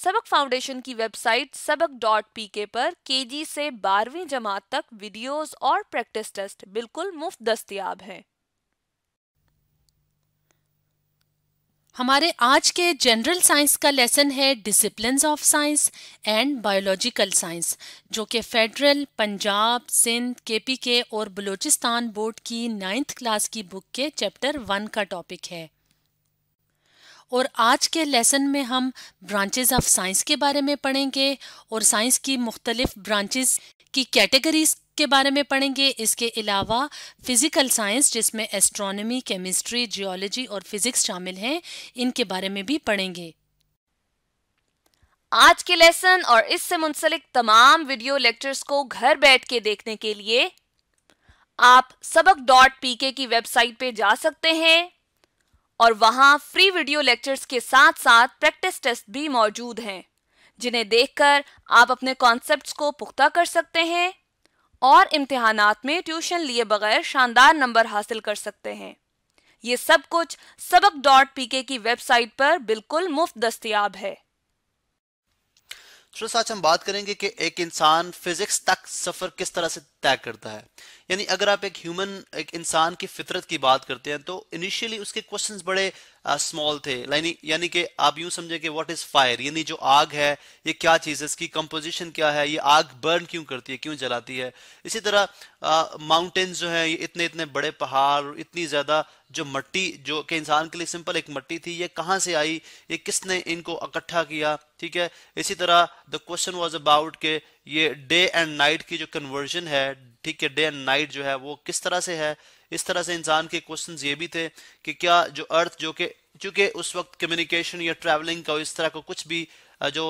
सबक फाउंडेशन की वेबसाइट सबक डॉट पी के पर के जी से बारहवीं जमात तक वीडियोस और प्रैक्टिस टेस्ट बिल्कुल मुफ्त दस्तियाब हैं हमारे आज के जनरल साइंस का लेसन है discipline of science and biological science जो कि फेडरल पंजाब सिंध केपीके और बलूचिस्तान बोर्ड की नाइन्थ क्लास की बुक के चैप्टर वन का टॉपिक है और आज के लेसन में हम ब्रांचेज ऑफ साइंस के बारे में पढ़ेंगे और साइंस की मुख्तलिफ ब्रांचेज की कैटेगरीज के बारे में पढ़ेंगे इसके अलावा फिज़िकल साइंस जिसमें एस्ट्रोनॉमी केमिस्ट्री जियोलॉजी और फिज़िक्स शामिल हैं इनके बारे में भी पढ़ेंगे आज के लेसन और इससे मुंसलिक तमाम वीडियो लेक्चर्स को घर बैठ के देखने के लिए आप सबक डॉट पी की वेबसाइट पे जा सकते हैं और वहां फ्री वीडियो लेक्चर्स के साथ साथ प्रैक्टिस टेस्ट भी मौजूद हैं जिन्हें देखकर आप अपने कॉन्सेप्ट्स को पुख्ता कर सकते हैं और इम्तहानात में ट्यूशन लिए बगैर शानदार नंबर हासिल कर सकते हैं ये सब कुछ सबक डॉट पी की वेबसाइट पर बिल्कुल मुफ्त दस्तियाब है स्टूडेंट्स आज हम बात करेंगे कि एक इंसान फिजिक्स तक सफर किस तरह से तय करता है यानी अगर आप एक ह्यूमन एक इंसान की फितरत की बात करते हैं तो इनिशियली उसके क्वेश्चंस बड़े स्मॉल थे यानी कि आप यूं समझे कि व्हाट इज फायर यानी जो आग है ये क्या चीज है इसकी कंपोजिशन क्या है ये आग बर्न क्यों करती है क्यों जलाती है इसी तरह माउंटेन्स जो है ये इतने इतने बड़े पहाड़ इतनी ज्यादा जो मट्टी जो कि इंसान के लिए सिंपल एक मट्टी थी ये कहाँ से आई ये किसने इनको इकट्ठा किया ठीक है इसी तरह द क्वेश्चन वॉज अबाउट के ये डे एंड नाइट की जो कन्वर्जन है ठीक है डे एंड नाइट जो है वो किस तरह से है इस तरह से इंसान के क्वेश्चन ये भी थे कि क्या जो अर्थ जो कि चूंकि उस वक्त कम्युनिकेशन या ट्रैवलिंग का इस तरह का कुछ भी जो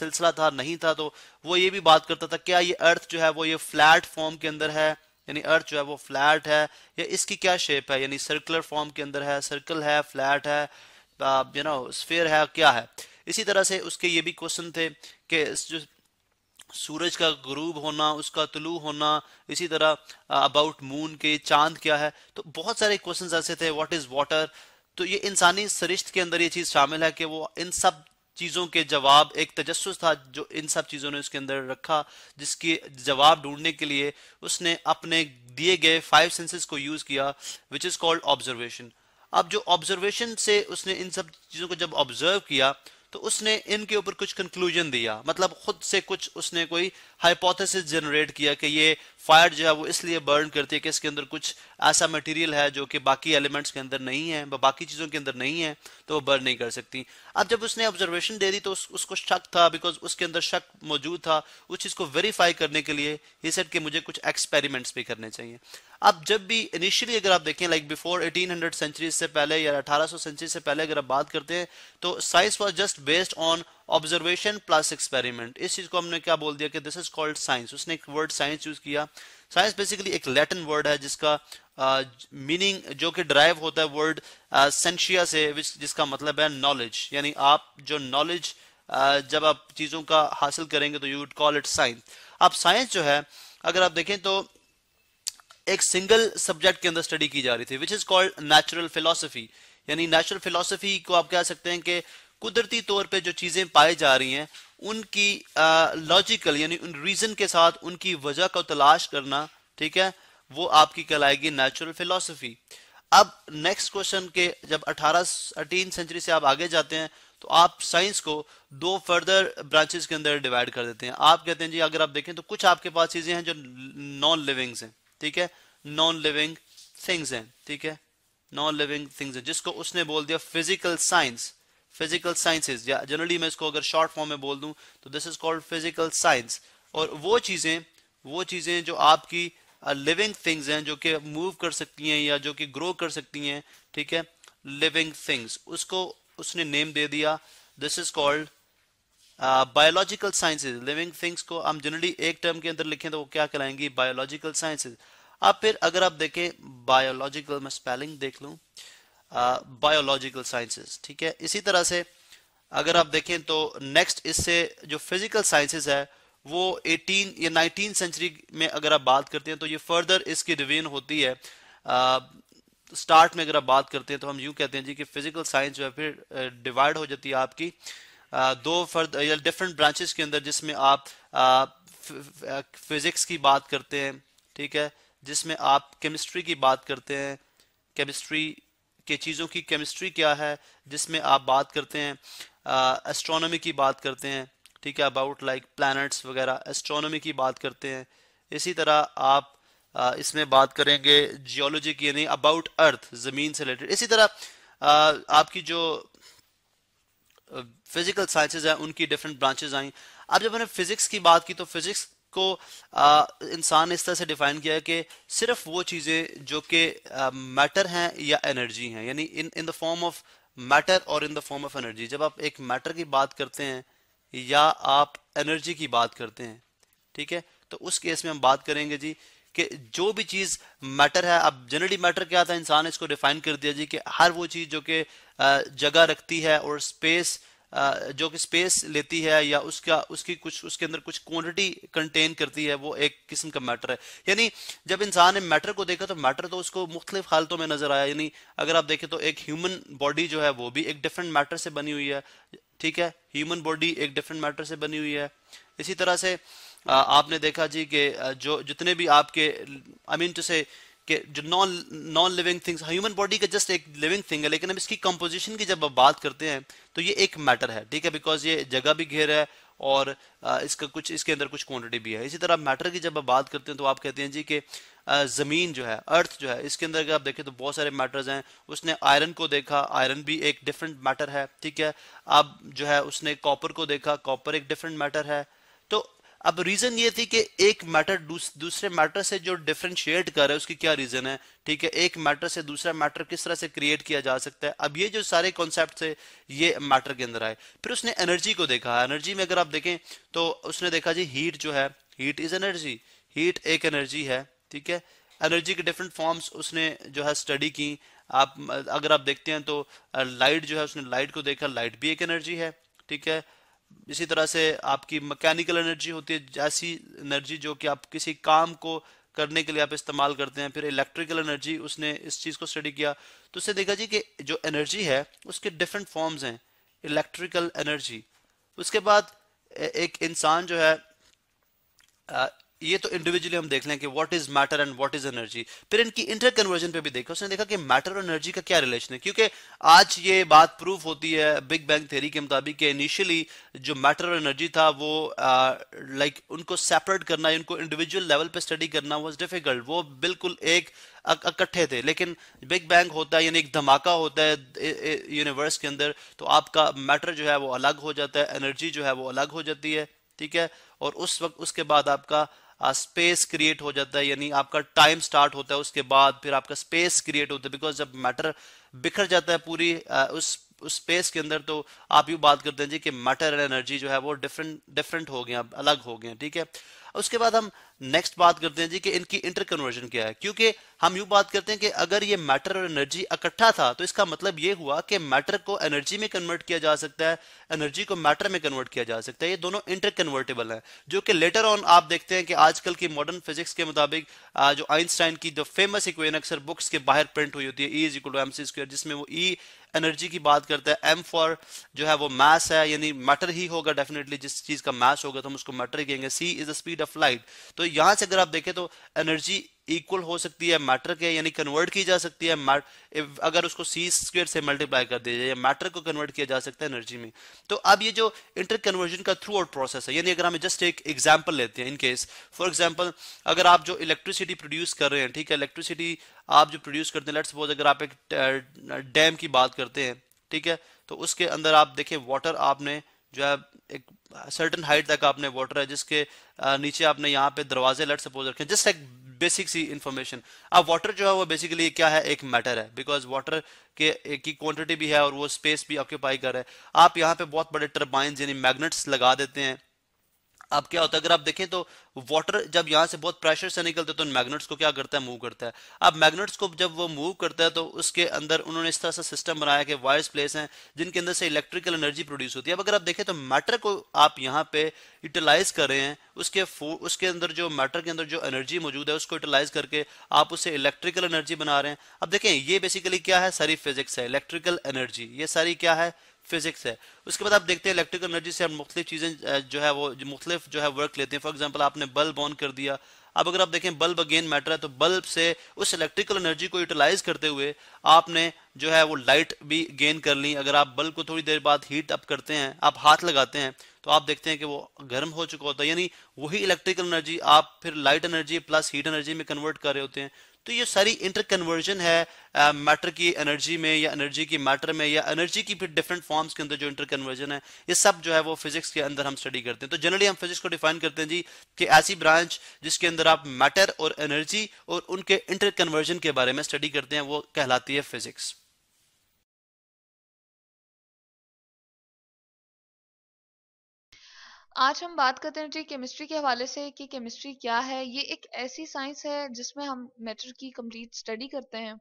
सिलसिला था नहीं था तो वो ये भी बात करता था क्या ये अर्थ जो है वो ये फ्लैट फॉर्म के अंदर है यानी अर्थ जो है वो फ्लैट है या इसकी क्या शेप है यानी सर्कुलर फॉर्म के अंदर है सर्कल है फ्लैट है यू नो स्फेयर है क्या है इसी तरह से उसके ये भी क्वेश्चन थे कि जो सूरज का ग्रूब होना उसका तलू होना इसी तरह अबाउट मून के चांद क्या है तो बहुत सारे क्वेश्चन ऐसे थे व्हाट इज वाटर तो ये इंसानी सरिश्त के अंदर ये चीज शामिल है कि वो इन सब चीज़ों के जवाब एक तजस्स था जो इन सब चीज़ों ने उसके अंदर रखा जिसके जवाब ढूंढने के लिए उसने अपने दिए गए फाइव सेंसेस को यूज़ किया विच इज़ कॉल्ड ऑब्जर्वेशन अब जो ऑब्जर्वेशन से उसने इन सब चीज़ों को जब ऑब्जर्व किया तो उसने इनके ऊपर कुछ कंक्लूजन दिया मतलब खुद से कुछ उसने कोई हाइपोथेसिस जनरेट किया कि ये फायर जो है वो इसलिए बर्न करती है कि इसके अंदर कुछ ऐसा मटेरियल है जो कि बाकी एलिमेंट्स के अंदर नहीं है बाकी चीज़ों के अंदर नहीं है तो वो बर्न नहीं कर सकती अब जब उसने ऑब्जर्वेशन दे दी तो उस, उसको शक था बिकॉज उसके अंदर शक मौजूद था उस चीज़ को वेरीफाई करने के लिए ये सेट कि मुझे कुछ एक्सपेरिमेंट्स भी करने चाहिए अब जब भी इनिशियली अगर आप देखें लाइक बिफोर 1800 सेंचुरी से पहले या 1800 सेंचुरी से पहले अगर आप बात करते हैं तो science was just based on observation plus experiment इस चीज को हमने क्या बोल दिया कि दिस इज कॉल्ड साइंस उसने एक वर्ड साइंस यूज किया साइंस बेसिकली एक लैटिन वर्ड है जिसका मीनिंग uh, जो कि ड्राइव होता है वर्ड सेंशिया uh, से जिसका मतलब है नॉलेज यानी आप जो नॉलेज uh, जब आप चीजों का हासिल करेंगे तो you would call it science अब साइंस जो है अगर आप देखें तो एक सिंगल सब्जेक्ट के अंदर स्टडी की जा रही थी which is called natural philosophy यानी नेचुरल फिलोसफी को आप कह सकते हैं कि कुदरती तौर पर जो चीजें पाई जा रही हैं उनकी लॉजिकल यानी उन रीजन के साथ उनकी वजह को तलाश करना ठीक है वो आपकी कहलाएगी नेचुरल फिलोसफी अब नेक्स्ट क्वेश्चन के जब 18 अटीन सेंचुरी से आप आगे जाते हैं तो आप साइंस को दो फर्दर ब्रांचेस के अंदर डिवाइड कर देते हैं आप कहते हैं जी अगर आप देखें तो कुछ आपके पास चीजें हैं जो नॉन लिविंग्स हैं ठीक है नॉन लिविंग थिंग्स हैं ठीक है नॉन लिविंग थिंग्स हैं जिसको उसने बोल दिया फिजिकल साइंस फिजिकल साइंसेज या जनरली मैं इसको अगर शॉर्ट फॉर्म में बोल दूं तो this is called physical science और वो चीजें वो चीजें जो आपकी लिविंग uh, थिंग्स हैं जो कि मूव कर सकती हैं या जो कि ग्रो कर सकती हैं ठीक है लिविंग थिंग्स उसको उसने नेम दे दिया this is called biological sciences living things को हम जनरली एक टर्म के अंदर लिखें तो वो क्या कहलाएंगी बायोलॉजिकल साइंसेज अब फिर अगर आप देखें बायोलॉजिकल मैं स्पेलिंग देख लूँ बायोलॉजिकल साइंसेज ठीक है इसी तरह से अगर आप देखें तो नेक्स्ट इससे जो फिजिकल साइंसेज है वो 18 या 19 सेंचुरी में अगर आप बात करते हैं तो ये फर्दर इसकी रिवीन होती है स्टार्ट uh, में अगर आप बात करते हैं तो हम यूं कहते हैं जी कि फिजिकल साइंस जो है फिर डिवाइड uh, हो जाती है आपकी दो फर्द या डिफरेंट ब्रांचेस के अंदर जिसमें आप फिजिक्स की बात करते हैं ठीक है जिसमें आप केमिस्ट्री की बात करते हैं केमिस्ट्री के चीज़ों की केमिस्ट्री क्या है जिसमें आप बात करते हैं एस्ट्रोनॉमी की बात करते हैं ठीक है अबाउट लाइक प्लैनेट्स वगैरह एस्ट्रोनॉमी की बात करते हैं इसी तरह आप आ, इसमें बात करेंगे जियोलॉजी की यानी अबाउट अर्थ ज़मीन से रिलेटेड इसी तरह आ, आपकी जो फिजिकल साइंसेज हैं उनकी डिफरेंट ब्रांचेज आई अब जब हमने फिजिक्स की बात की तो फिजिक्स को इंसान ने इस तरह से डिफाइन किया है कि सिर्फ वो चीज़ें जो कि मैटर हैं या एनर्जी हैं यानी in in the form of matter और in the form of energy जब आप एक मैटर की बात करते हैं या आप एनर्जी की बात करते हैं ठीक है तो उस केस में हम बात करेंगे जी कि जो भी चीज मैटर है अब जनरली मैटर क्या था इंसान इसको डिफाइन कर दिया जी कि हर वो चीज जो कि जगह रखती है और स्पेस जो कि स्पेस लेती है या उसका उसकी कुछ उसके अंदर कुछ क्वांटिटी कंटेन करती है वो एक किस्म का मैटर है यानी जब इंसान ने मैटर को देखा तो मैटर तो उसको मुख्तलिफ हालतों में नजर आया यानी अगर आप देखें तो एक ह्यूमन बॉडी जो है वो भी एक डिफरेंट मैटर से बनी हुई है ठीक है ह्यूमन बॉडी एक डिफरेंट मैटर से बनी हुई है इसी तरह से आपने देखा जी कि जो जितने भी आपके आई मीन टू से कि जो non non living things human body का जस्ट एक लिविंग थिंग है लेकिन हम इसकी कंपोजिशन की जब बात करते हैं तो ये एक मैटर है ठीक है बिकॉज ये जगह भी घेर है और इसका कुछ इसके अंदर कुछ क्वांटिटी भी है इसी तरह मैटर की जब आप बात करते हैं तो आप कहते हैं जी कि ज़मीन जो है अर्थ जो है इसके अंदर अगर आप देखें तो बहुत सारे मैटर्स हैं उसने आयरन को देखा आयरन भी एक डिफरेंट मैटर है ठीक है आप जो है उसने कॉपर को देखा कॉपर एक डिफरेंट मैटर है अब रीजन ये थी कि एक मैटर दूस, दूसरे मैटर से जो डिफ्रेंशिएट करे उसकी क्या रीजन है ठीक है एक मैटर से दूसरा मैटर किस तरह से क्रिएट किया जा सकता है अब ये जो सारे कॉन्सेप्ट थे ये मैटर के अंदर आए फिर उसने एनर्जी को देखा एनर्जी में अगर आप देखें तो उसने देखा जी हीट जो है हीट इज एनर्जी हीट एक एनर्जी है ठीक है एनर्जी के डिफरेंट फॉर्म्स उसने जो है स्टडी की आप अगर आप देखते हैं तो लाइट जो है उसने लाइट को देखा लाइट भी एक एनर्जी है ठीक है इसी तरह से आपकी मैकेनिकल एनर्जी होती है ऐसी एनर्जी जो कि आप किसी काम को करने के लिए आप इस्तेमाल करते हैं फिर इलेक्ट्रिकल एनर्जी उसने इस चीज़ को स्टडी किया तो उसने देखा जी कि जो एनर्जी है उसके डिफरेंट फॉर्म्स हैं इलेक्ट्रिकल एनर्जी उसके बाद एक इंसान जो है ये तो इंडिविजुअली हम देख लें कि what is matter and what is energy फिर इनकी इंटर कन्वर्जन पे भी देखा उसने देखा कि मैटर और एनर्जी का क्या रिलेशन है क्योंकि आज ये बात प्रूफ होती है बिग बैंग थ्योरी के मुताबिक कि इनिशियली जो मैटर और एनर्जी था वो लाइक uh, like, उनको सेपरेट करना उनको इंडिविजुअल लेवल पे स्टडी करना वॉज डिफिकल्ट वो बिल्कुल एक इकट्ठे थे लेकिन बिग बैंग होता है यानी एक धमाका होता है यूनिवर्स के अंदर तो आपका मैटर जो है वो अलग हो जाता है एनर्जी जो है वो अलग हो जाती है ठीक है और उस वक्त उसके बाद आपका स्पेस क्रिएट हो जाता है यानी आपका टाइम स्टार्ट होता है उसके बाद फिर आपका स्पेस क्रिएट होता है बिकॉज जब मैटर बिखर जाता है पूरी उस उस स्पेस के अंदर तो आप यू बात करते हैं जी कि मैटर एंड एनर्जी जो है वो डिफरेंट डिफरेंट हो गए अलग हो गए ठीक है उसके बाद हम नेक्स्ट बात करते हैं जी कि इनकी इंटर कन्वर्जन क्या है क्योंकि हम यू बात करते हैं कि अगर ये मैटर और एनर्जी इकट्ठा था तो इसका मतलब ये हुआ कि मैटर को एनर्जी में कन्वर्ट किया जा सकता है एनर्जी को मैटर में कन्वर्ट किया जा सकता है ये दोनों इंटर कन्वर्टेबल हैं जो कि लेटर ऑन आप देखते हैं कि आजकल की मॉडर्न फिजिक्स के मुताबिक जो आइंस्टाइन की जो फेमस इक्वेन अक्सर बुक्स के बाहर प्रिंट हुई होती है E is equal to M C square जिसमें वो ई e एनर्जी की बात करता है एम फॉर जो है वो मास है यानी मैटर ही होगा डेफिनेटली जिस चीज का मास होगा तो हम उसको मैटर ही कहेंगे C is the speed of light तो यहां से अगर आप देखें तो एनर्जी इक्वल हो सकती है मैटर के यानी कन्वर्ट की जा सकती है अगर उसको सी स्क्वेयर से मल्टीप्लाई कर दिया जाए मैटर को कन्वर्ट किया जा सकता है एनर्जी में तो अब ये जो इंटर कन्वर्जन का थ्रू आउट प्रोसेस है यानी अगर हम जस्ट एक एग्जांपल लेते हैं इनकेस फॉर एग्जांपल अगर आप जो इलेक्ट्रिसिटी प्रोड्यूस कर रहे हैं ठीक है इलेक्ट्रिसिटी आप जो प्रोड्यूस करते हैं लेट सपोज अगर आप एक डैम की बात करते हैं ठीक है तो उसके अंदर आप देखें वाटर आपने जो है एक सर्टन हाइट तक आपने वाटर है जिसके नीचे आपने यहाँ पे दरवाजे लट सपोज रखे जस्ट एक बेसिक सी इन्फॉर्मेशन अब वाटर जो है वो बेसिकली क्या है एक मैटर है बिकॉज वाटर के की क्वांटिटी भी है और वो स्पेस भी ऑक्यूपाई कर रहा है आप यहाँ पे बहुत बड़े टर्बाइन यानी मैग्नेट्स लगा देते हैं अब क्या होता है अगर आप देखें तो वाटर जब यहाँ से बहुत प्रेशर से निकलते तो मैग्नेट्स को क्या करता है मूव करता है अब मैग्नेट्स को जब वो मूव करता है तो उसके अंदर उन्होंने इस तरह से सिस्टम बनाया कि वायर्स प्लेस हैं जिनके अंदर से इलेक्ट्रिकल एनर्जी प्रोड्यूस होती है अब अगर आप देखें तो मैटर को आप यहाँ पे यूटिलाइज कर रहे हैं उसके उसके अंदर जो मैटर के अंदर जो एनर्जी मौजूद है उसको यूटिलाइज करके आप उसे इलेक्ट्रिकल एनर्जी बना रहे हैं अब देखें ये बेसिकली क्या है सारी फिजिक्स है इलेक्ट्रिकल एनर्जी ये सारी क्या है फिजिक्स है उसके बाद आप देखते हैं इलेक्ट्रिकल एनर्जी से हम मुख्त चीज़ें जो है वो मुख्तलिफ जो है वर्क लेते हैं फॉर एग्जाम्पल आपने बल्ब ऑन कर दिया अब अगर आप देखें बल्ब अगेन मैटर है तो बल्ब से उस इलेक्ट्रिकल एनर्जी को यूटिलाइज करते हुए आपने जो है वो लाइट भी गेन कर ली अगर आप बल्ब को थोड़ी देर बाद हीट अप करते हैं आप हाथ लगाते हैं तो आप देखते हैं कि वो गर्म हो चुका होता है यानी वही इलेक्ट्रिकल एनर्जी आप फिर light energy plus heat energy में कन्वर्ट कर रहे होते हैं तो ये सारी इंटरकन्वर्जन है मैटर की एनर्जी में या एनर्जी की मैटर में या एनर्जी की फिर डिफरेंट फॉर्म्स के अंदर जो इंटरकन्वर्जन है ये सब जो है वो फिजिक्स के अंदर हम स्टडी करते हैं तो जनरली हम फिजिक्स को डिफाइन करते हैं जी कि ऐसी ब्रांच जिसके अंदर आप मैटर और एनर्जी और उनके इंटरकन्वर्जन के बारे में स्टडी करते हैं वो कहलाती है फिजिक्स आज हम बात करते हैं जी केमिस्ट्री के हवाले से कि केमिस्ट्री क्या है ये एक ऐसी साइंस है जिसमें हम मैटर की कंप्लीट स्टडी करते हैं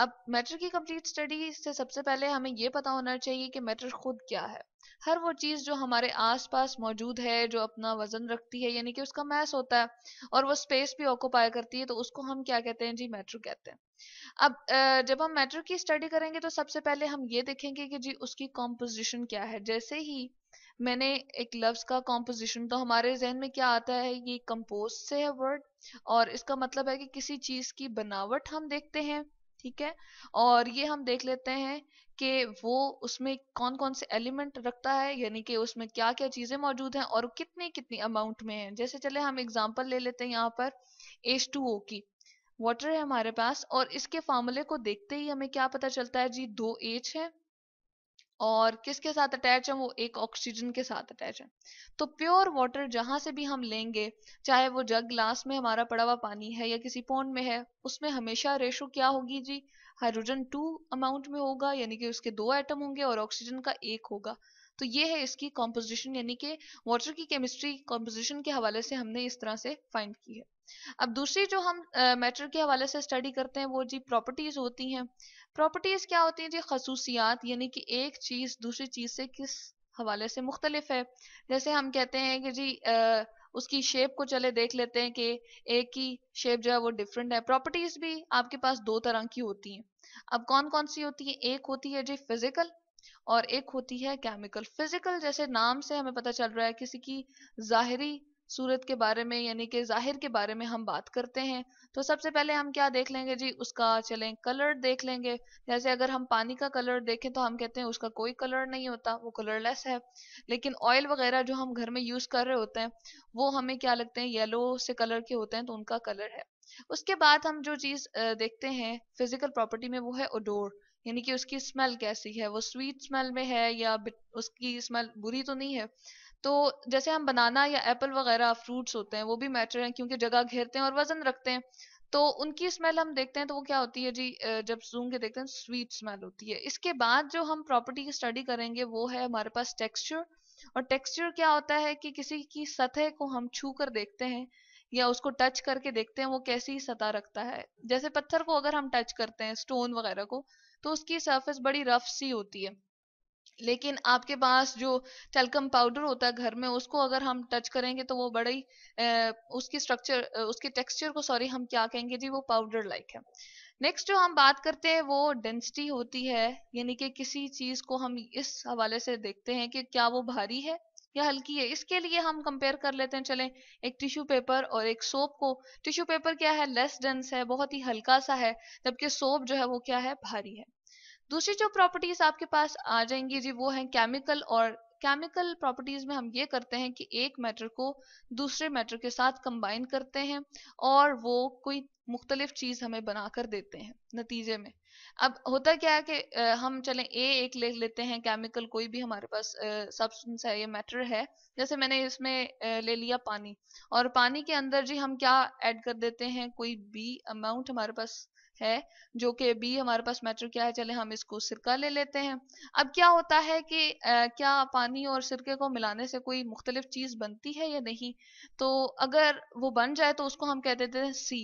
अब मैटर की कंप्लीट स्टडी से सबसे पहले हमें ये पता होना चाहिए कि मैटर खुद क्या है हर वो चीज़ जो हमारे आसपास मौजूद है जो अपना वजन रखती है यानी कि उसका मैस होता है और वो स्पेस भी ऑक्यूपाई करती है तो उसको हम क्या कहते हैं जी मैटर कहते हैं अब जब हम मैटर की स्टडी करेंगे तो सबसे पहले हम ये देखेंगे कि जी उसकी कॉम्पोजिशन क्या है जैसे ही मैंने एक लफ्ज का कॉम्पोजिशन तो हमारे जहन में क्या आता है ये कंपोज से है वर्ड और इसका मतलब है कि किसी चीज की बनावट हम देखते हैं ठीक है और ये हम देख लेते हैं कि वो उसमें कौन कौन से एलिमेंट रखता है यानी कि उसमें क्या क्या चीजें मौजूद हैं और कितनी कितनी अमाउंट में है जैसे चले हम एग्जाम्पल ले लेते हैं यहाँ पर एच टू ओ की वाटर है हमारे पास और इसके फार्मूले को देखते ही हमें क्या पता चलता है जी दो एच है और किसके साथ अटैच है वो एक ऑक्सीजन के साथ अटैच है तो प्योर वाटर जहां से भी हम लेंगे चाहे वो जग ग्लास में हमारा पड़ा हुआ पानी है या किसी पोन में है उसमें हमेशा रेशो क्या होगी जी हाइड्रोजन टू अमाउंट में होगा यानी कि उसके दो एटम होंगे और ऑक्सीजन का एक होगा तो ये है इसकी कॉम्पोजिशन यानी कि वाटर की केमिस्ट्री कॉम्पोजिशन के हवाले से हमने इस तरह से फाइंड की है अब दूसरी जो हम मैटर के हवाले से स्टडी करते हैं वो जी प्रॉपर्टीज होती हैं प्रॉपर्टीज क्या होती हैं जी खसूसियात यानी कि एक चीज दूसरी चीज से किस हवाले से मुख्तलिफ है जैसे हम कहते हैं कि जी आ, उसकी शेप को चले देख लेते हैं कि एक ही शेप जो है वो डिफरेंट है प्रॉपर्टीज भी आपके पास दो तरह की होती हैं अब कौन कौन सी होती है एक होती है जी फिजिकल और एक होती है केमिकल फिजिकल जैसे नाम से हमें पता चल रहा है किसी की जाहरी सूरत के बारे में यानी कि जाहिर के बारे में हम बात करते हैं तो सबसे पहले हम क्या देख लेंगे जी उसका चलें कलर देख लेंगे जैसे अगर हम पानी का कलर देखें तो हम कहते हैं उसका कोई कलर नहीं होता वो कलरलेस है लेकिन ऑयल वगैरह जो हम घर में यूज कर रहे होते हैं वो हमें क्या लगते हैं येलो से कलर के होते हैं तो उनका कलर है उसके बाद हम जो चीज देखते हैं फिजिकल प्रॉपर्टी में वो है ओडोर यानी कि उसकी स्मेल कैसी है वो स्वीट स्मेल में है या उसकी स्मेल बुरी तो नहीं है तो जैसे हम बनाना या एप्पल वगैरह फ्रूट्स होते हैं वो भी मैटर हैं क्योंकि जगह घेरते हैं और वजन रखते हैं तो उनकी स्मेल हम देखते हैं तो वो क्या होती है जी जब सूंघ के देखते हैं तो स्वीट स्मेल होती है इसके बाद जो हम प्रॉपर्टी की स्टडी करेंगे वो है हमारे पास टेक्सचर और टेक्सचर क्या होता है कि किसी की सतह को हम छू कर देखते हैं या उसको टच करके देखते हैं वो कैसी सतह रखता है जैसे पत्थर को अगर हम टच करते हैं स्टोन वगैरह को तो उसकी सरफेस बड़ी रफ सी होती है लेकिन आपके पास जो टेलकम पाउडर होता है घर में उसको अगर हम टच करेंगे तो वो बड़ा ही उसकी स्ट्रक्चर उसके टेक्सचर को सॉरी हम क्या कहेंगे जी वो पाउडर लाइक है नेक्स्ट जो हम बात करते हैं वो डेंसिटी होती है यानी कि किसी चीज को हम इस हवाले से देखते हैं कि क्या वो भारी है या हल्की है इसके लिए हम कंपेयर कर लेते हैं चलें एक टिश्यू पेपर और एक सोप को टिश्यू पेपर क्या है लेस डेंस है बहुत ही हल्का सा है जबकि सोप जो है वो क्या है भारी है दूसरी जो प्रॉपर्टीज आपके पास आ जाएंगी जी वो है केमिकल और केमिकल प्रॉपर्टीज में हम ये करते हैं कि एक मैटर को दूसरे मैटर के साथ कंबाइन करते हैं और वो कोई मुख्तलिफ चीज़ हमें बनाकर देते हैं नतीजे में अब होता क्या है कि हम चले ए एक ले लेते हैं केमिकल कोई भी हमारे पास सब्सटेंस है ये मैटर है जैसे मैंने इसमें ले लिया पानी और पानी के अंदर जी हम क्या ऐड कर देते हैं कोई बी अमाउंट हमारे पास है जो कि बी हमारे पास मैटर क्या है चले हम इसको सिरका ले लेते हैं अब क्या होता है कि आ, क्या पानी और सिरके को मिलाने से कोई मुख्तलिफ चीज़ बनती है या नहीं तो अगर वो बन जाए तो उसको हम कह देते हैं सी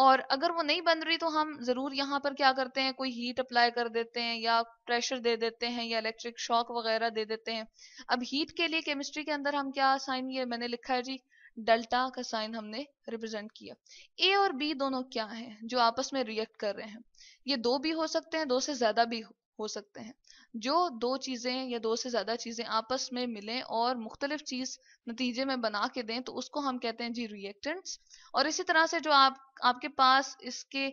और अगर वो नहीं बन रही तो हम ज़रूर यहाँ पर क्या करते हैं कोई हीट अप्लाई कर देते हैं या प्रेशर दे देते हैं या इलेक्ट्रिक शॉक वगैरह दे देते हैं अब हीट के लिए केमिस्ट्री के अंदर हम क्या साइन ये मैंने लिखा है जी डेल्टा का साइन हमने रिप्रेजेंट किया ए और बी दोनों क्या हैं जो आपस में रिएक्ट कर रहे हैं ये दो भी हो सकते हैं दो से ज्यादा भी हो सकते हैं जो दो चीज़ें या दो से ज़्यादा चीज़ें आपस में मिलें और मुख्तलिफ चीज़ नतीजे में बना के दें तो उसको हम कहते हैं जी रिएक्टेंट्स और इसी तरह से जो आप आपके पास इसके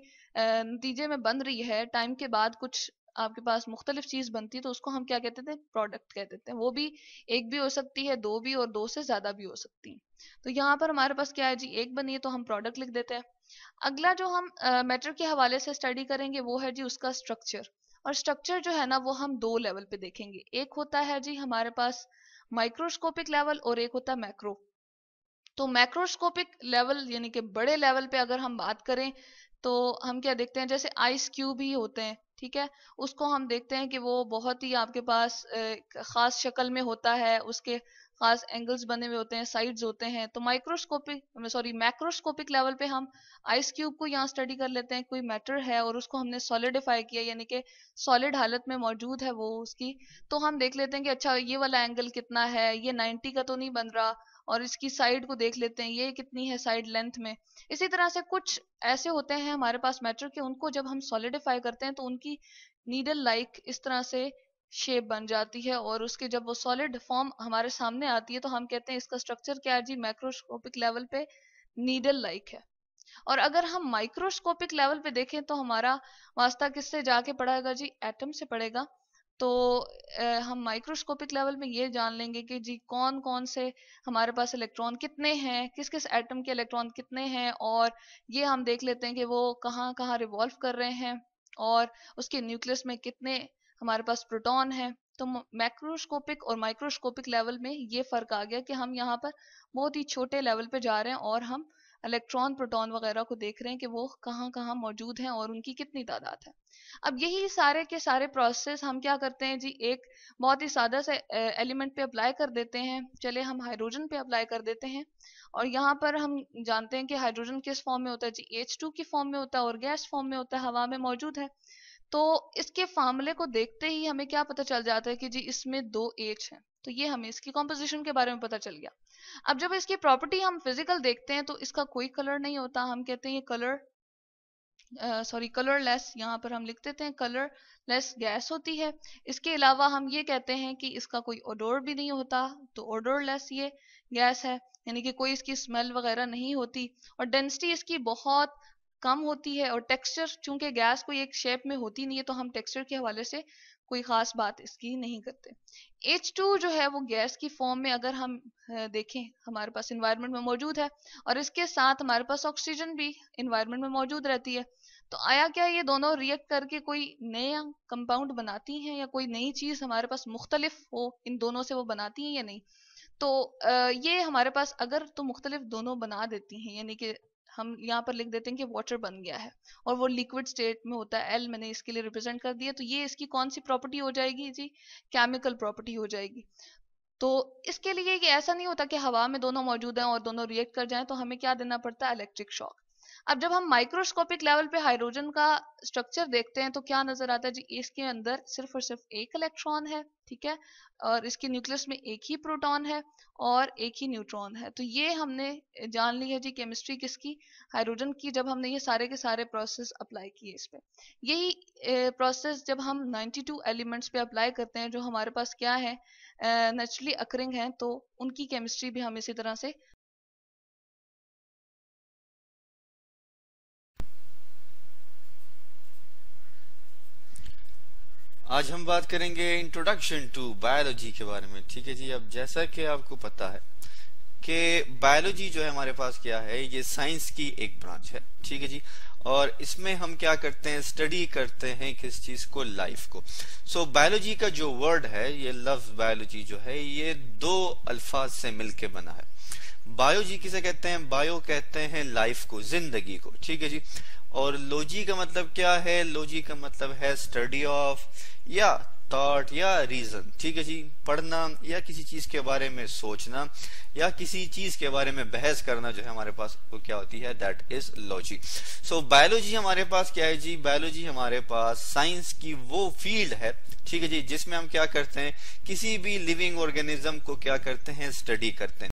नतीजे में बन रही है टाइम के बाद कुछ आपके पास मुख्तलिफ चीज बनती है तो उसको हम क्या कहते थे प्रोडक्ट कहते थे वो भी एक भी हो सकती है दो भी और दो से ज्यादा भी हो सकती है तो यहाँ पर हमारे पास क्या है जी एक बनी है तो हम प्रोडक्ट लिख देते हैं अगला जो हम मैटर के हवाले से स्टडी करेंगे वो है जी उसका स्ट्रक्चर और स्ट्रक्चर जो है ना वो हम दो लेवल पे देखेंगे एक होता है जी हमारे पास माइक्रोस्कोपिक लेवल और एक होता है मैक्रो तो मैक्रोस्कोपिक लेवल यानी कि बड़े लेवल पे अगर हम बात करें तो हम क्या देखते हैं जैसे आइस क्यूब ही होते हैं ठीक है उसको हम देखते हैं कि वो बहुत ही आपके पास ख़ास शक्ल में होता है उसके खास एंगल्स बने हुए होते हैं साइड्स होते हैं तो माइक्रोस्कोपिक सॉरी मैक्रोस्कोपिक लेवल पे हम आइस क्यूब को यहाँ स्टडी कर लेते हैं कोई मैटर है और उसको हमने सॉलिडिफाई किया यानी कि सॉलिड हालत में मौजूद है वो उसकी तो हम देख लेते हैं कि अच्छा ये वाला एंगल कितना है ये 90 का तो नहीं बन रहा और इसकी साइड को देख लेते हैं ये कितनी है साइड लेंथ में इसी तरह से कुछ ऐसे होते हैं हमारे पास मैटर के उनको जब हम सॉलिडिफाई करते हैं तो उनकी नीडल लाइक इस तरह से शेप बन जाती है और उसके जब वो सॉलिड फॉर्म हमारे सामने आती है तो हम कहते हैं इसका स्ट्रक्चर क्या है जी माइक्रोस्कोपिक लेवल पे नीडल लाइक है और अगर हम माइक्रोस्कोपिक लेवल पे देखें तो हमारा वास्ता किससे जाके पड़ेगा जी एटम से पड़ेगा तो हम माइक्रोस्कोपिक लेवल में ये जान लेंगे कि जी कौन कौन से हमारे पास इलेक्ट्रॉन कितने हैं किस किस एटम के इलेक्ट्रॉन कितने हैं और ये हम देख लेते हैं कि वो कहाँ कहाँ रिवॉल्व कर रहे हैं और उसके न्यूक्लियस में कितने हमारे पास प्रोटॉन हैं तो मैक्रोस्कोपिक और माइक्रोस्कोपिक लेवल में ये फर्क आ गया कि हम यहाँ पर बहुत ही छोटे लेवल पे जा रहे हैं और हम इलेक्ट्रॉन प्रोटॉन वगैरह को देख रहे हैं कि वो कहाँ कहाँ मौजूद हैं और उनकी कितनी तादाद है अब यही सारे के सारे प्रोसेस हम क्या करते हैं जी एक बहुत ही सादा से एलिमेंट पे अप्लाई कर देते हैं चले हम हाइड्रोजन पे अप्लाई कर देते हैं और यहाँ पर हम जानते हैं कि हाइड्रोजन किस फॉर्म में होता है जी एच टू की फॉर्म में होता है और गैस फॉर्म में होता है हवा में मौजूद है तो इसके फार्मूले को देखते ही हमें क्या पता चल जाता है कि जी इसमें दो एच है तो ये हमें इसकी कॉम्पोजिशन के बारे में पता चल गया अब जब इसकी प्रॉपर्टी हम फिजिकल देखते हैं तो इसका कोई कलर नहीं होता हम कहते हैं ये कलर सॉरी कलर लेस यहाँ पर हम लिख देते हैं कलर लेस गैस होती है इसके अलावा हम ये कहते हैं कि इसका कोई ओडोर भी नहीं होता तो ओडोर लेस ये गैस है यानी कि कोई इसकी स्मेल वगैरह नहीं होती और डेंसिटी इसकी बहुत कम होती है और टेक्सचर चूंकि गैस कोई एक शेप में होती नहीं है तो हम टेक्सचर के हवाले से कोई खास बात इसकी नहीं करते एच टू जो है वो गैस की फॉर्म में अगर हम देखें हमारे पास इन्वायरमेंट में मौजूद है और इसके साथ हमारे पास ऑक्सीजन भी इन्वायरमेंट में मौजूद रहती है तो आया क्या ये दोनों रिएक्ट करके कोई नया कंपाउंड बनाती हैं या कोई नई चीज हमारे पास मुख्तलिफ हो इन दोनों से वो बनाती हैं या नहीं तो ये हमारे पास अगर तो मुख्तलिफ दोनों बना देती हैं यानी कि हम यहाँ पर लिख देते हैं कि वाटर बन गया है और वो लिक्विड स्टेट में होता है एल मैंने इसके लिए रिप्रेजेंट कर दिया तो ये इसकी कौन सी प्रॉपर्टी हो जाएगी जी केमिकल प्रॉपर्टी हो जाएगी तो इसके लिए ये ऐसा नहीं होता कि हवा में दोनों मौजूद हैं और दोनों रिएक्ट कर जाएं तो हमें क्या देना पड़ता है इलेक्ट्रिक शॉक अब जब हम माइक्रोस्कोपिक लेवल पे हाइड्रोजन का स्ट्रक्चर देखते हैं तो क्या नजर आता है जी इसके अंदर सिर्फ और सिर्फ एक इलेक्ट्रॉन है ठीक है और इसके न्यूक्लियस में एक ही प्रोटॉन है और एक ही न्यूट्रॉन है तो ये हमने जान ली है जी केमिस्ट्री किसकी हाइड्रोजन की जब हमने ये सारे के सारे प्रोसेस अप्लाई किए इस पर यही प्रोसेस जब हम नाइन्टी एलिमेंट्स पे अप्लाई करते हैं जो हमारे पास क्या है नेचुरली अकरिंग है तो उनकी केमिस्ट्री भी हम इसी तरह से आज हम बात करेंगे इंट्रोडक्शन टू बायोलॉजी के बारे में ठीक है जी अब जैसा कि आपको पता है कि बायोलॉजी जो है हमारे पास क्या है ये साइंस की एक ब्रांच है ठीक है जी और इसमें हम क्या करते हैं स्टडी करते हैं किस चीज को लाइफ को सो so, बायोलॉजी का जो वर्ड है ये लफ्ज बायोलॉजी जो है ये दो अल्फाज से मिलके बना है बायोजी किसे कहते हैं बायो कहते हैं लाइफ को जिंदगी को ठीक है जी और लॉजी का मतलब क्या है लॉजी का मतलब है स्टडी ऑफ या थॉट या रीजन ठीक है जी पढ़ना या किसी चीज के बारे में सोचना या किसी चीज के बारे में बहस करना जो है हमारे पास वो क्या होती है that is logy so biology हमारे पास क्या है जी बायोलॉजी हमारे पास साइंस की वो फील्ड है ठीक है जी जिसमें हम क्या करते हैं किसी भी लिविंग ऑर्गेनिज्म को क्या करते हैं स्टडी करते हैं